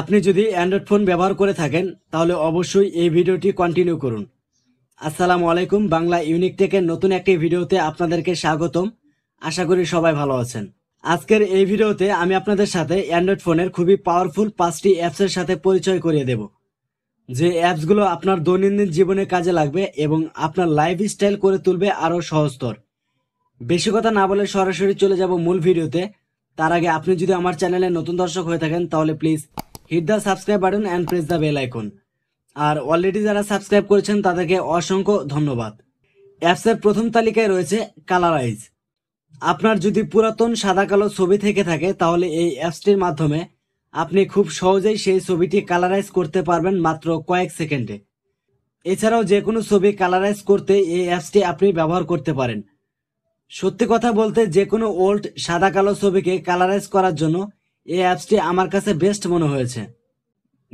আপনি যদি Android phone ব্যবহার করে থাকেন তাহলে অবশ্যই এই ভিডিওটি কন্টিনিউ করুন আসসালামু আলাইকুম বাংলা ইউনিক টেকের নতুন একটি ভিডিওতে আপনাদেরকে স্বাগতম আশা করি সবাই ভালো আছেন আজকের এই ভিডিওতে আমি আপনাদের সাথে অ্যান্ড্রয়েড ফোনের খুবই পাওয়ারফুল পাঁচটি অ্যাপসের সাথে পরিচয় করিয়ে দেব যে অ্যাপসগুলো আপনার দৈনন্দিন জীবনে কাজে লাগবে এবং আপনার লাইফ স্টাইল করে তুলবে আরও সহজতর বেশি কথা না বলে সরাসরি চলে যাব মূল ভিডিওতে তার আগে আপনি যদি আমার চ্যানেলে নতুন দর্শক হয়ে থাকেন তাহলে please hit the subscribe button and press the bell icon আর অলরেডি যারা সাবস্ক্রাইব করেছেন তাদেরকে অসংখ্য ধন্যবাদ অ্যাপসের প্রথম তালিকায় রয়েছে কালারাইজ আপনার যদি পুরাতন সাদা কালো ছবি থেকে থাকে তাহলে এই অ্যাপসটির মাধ্যমে আপনি খুব সহজেই সেই ছবিটি কালারাইজ করতে পারবেন মাত্র কয়েক সেকেন্ডে এছাড়াও যে কোনো ছবি কালারাইজ করতে এই অ্যাপসটি আপনি ব্যবহার করতে পারেন সত্যি কথা বলতে যে কোনো ওল্ড সাদা কালো ছবিকে কালারাইজ করার জন্য এই অ্যাপসটি আমার কাছে বেস্ট মনে হয়েছে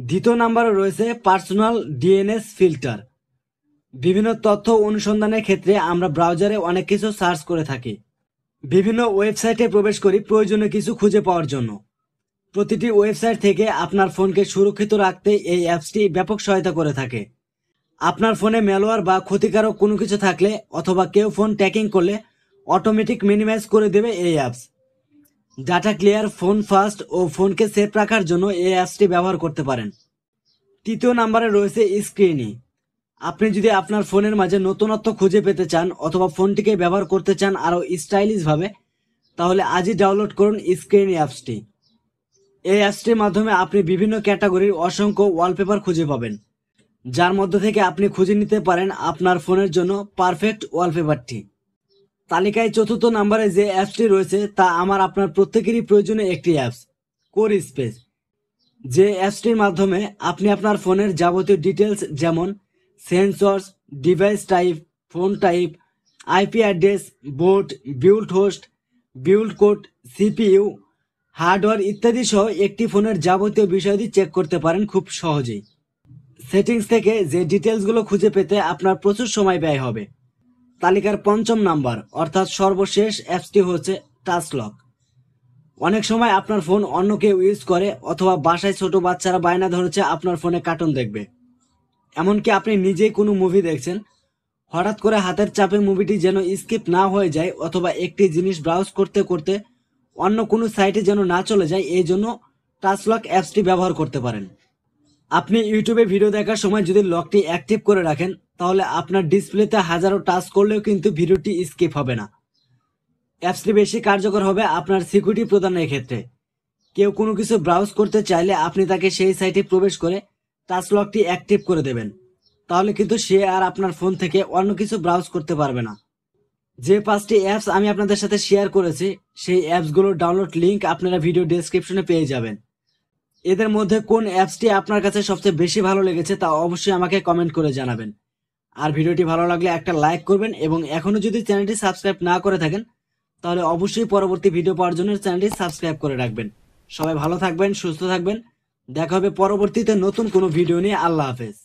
দ্বিতীয় নাম্বারে রয়েছে পার্সোনাল ডিএনএস ফিল্টার বিভিন্ন তথ্য অনুসন্ধানের ক্ষেত্রে আমরা ব্রাউজারে অনেক কিছু সার্চ করে থাকি বিভিন্ন ওয়েবসাইটে প্রবেশ করি প্রয়োজনীয় কিছু খুঁজে পাওয়ার জন্য প্রতিটি ওয়েবসাইট থেকে আপনার ফোনকে সুরক্ষিত রাখতে এই অ্যাপসটি ব্যাপক সহায়তা করে থাকে আপনার ফোনে মেলোয়ার বা ক্ষতিকারক কোনো কিছু থাকলে অথবা কেউ ফোন ট্যাকিং করলে অটোমেটিক মিনিমাইজ করে দেবে এই apps data clear phone fast ও ফোনকে সেফ রাখার জন্য এই অ্যাপসটি ব্যবহার করতে পারেন তৃতীয় নাম্বারে রয়েছে স্ক্রিনি আপনি যদি আপনার ফোনের মাঝে নতুনত্ব খুঁজে পেতে চান অথবা ফোনটিকে ব্যবহার করতে চান আরও স্টাইলিশভাবে তাহলে আজই ডাউনলোড করুন স্ক্রিনি অ্যাপসটি এই অ্যাপসটির মাধ্যমে আপনি বিভিন্ন ক্যাটাগরির অসংখ্য ওয়ালপেপার খুঁজে পাবেন যার মধ্য থেকে আপনি খুঁজে নিতে পারেন আপনার ফোনের জন্য পারফেক্ট ওয়ালপেপারটি তালিকায় চতুর্থ নাম্বারে যে অ্যাপসটি রয়েছে তা আমার আপনার প্রত্যেকেরই প্রয়োজনীয় একটি অ্যাপস কোর স্পেস যে অ্যাপসটির মাধ্যমে আপনি আপনার ফোনের যাবতীয় ডিটেলস যেমন sensors device type phone type IP address board build host build code CPU hardware ইত্যাদি সহ একটি ফোনের যাবতীয় বিষয়টি চেক করতে পারেন খুব সহজেই সেটিংস থেকে যে ডিটেলসগুলো খুঁজে পেতে আপনার প্রচুর সময় ব্যয় হবে তালিকার পঞ্চম নাম্বার অর্থাৎ সর্বশেষ অ্যাপসটি হচ্ছে টাচ লক অনেক সময় আপনার ফোন অন্য কেউ ইউজ করে অথবা বাসায় ছোট বাচ্চারা বায়না ধরেছে আপনার ফোনে কার্টুন দেখবে এমনকি আপনি নিজেই কোনো মুভি দেখছেন হঠাৎ করে হাতের চাপে মুভিটি যেন স্কিপ না হয়ে যায় অথবা একটি জিনিস ব্রাউজ করতে করতে অন্য কোনো সাইটে যেন না চলে যায় এই জন্য টাচলক অ্যাপসটি ব্যবহার করতে পারেন আপনি ইউটিউবে ভিডিও দেখার সময় যদি লকটি অ্যাক্টিভ করে রাখেন তাহলে আপনার ডিসপ্লেতে হাজারো টাচ করলেও কিন্তু ভিডিওটি স্কিপ হবে না অ্যাপসটি বেশি কার্যকর হবে আপনার সিকিউরিটি প্রদানের ক্ষেত্রে কেউ কোনো কিছু ব্রাউজ করতে চাইলে আপনি তাকে সেই সাইটে প্রবেশ করে টাচ লকটি অ্যাক্টিভ করে দেবেন তাহলে কিন্তু সে আর আপনার ফোন থেকে অন্য কিছু ব্রাউজ করতে পারবে না যে পাঁচটি অ্যাপস আমি আপনাদের সাথে শেয়ার করেছি সেই অ্যাপসগুলোর ডাউনলোড লিঙ্ক আপনারা ভিডিও ডিসক্রিপশনে পেয়ে যাবেন এদের মধ্যে কোন অ্যাপসটি আপনার কাছে সবচেয়ে বেশি ভালো লেগেছে তা অবশ্যই আমাকে কমেন্ট করে জানাবেন আর ভিডিওটি ভালো লাগলে একটা লাইক করবেন এবং এখনও যদি চ্যানেলটি সাবস্ক্রাইব না করে থাকেন তাহলে অবশ্যই পরবর্তী ভিডিও পাওয়ার জন্য চ্যানেলটি সাবস্ক্রাইব করে রাখবেন সবাই ভালো থাকবেন সুস্থ থাকবেন দেখা হবে পরবর্তীতে নতুন কোনো ভিডিও নিয়ে আল্লাহ হাফেজ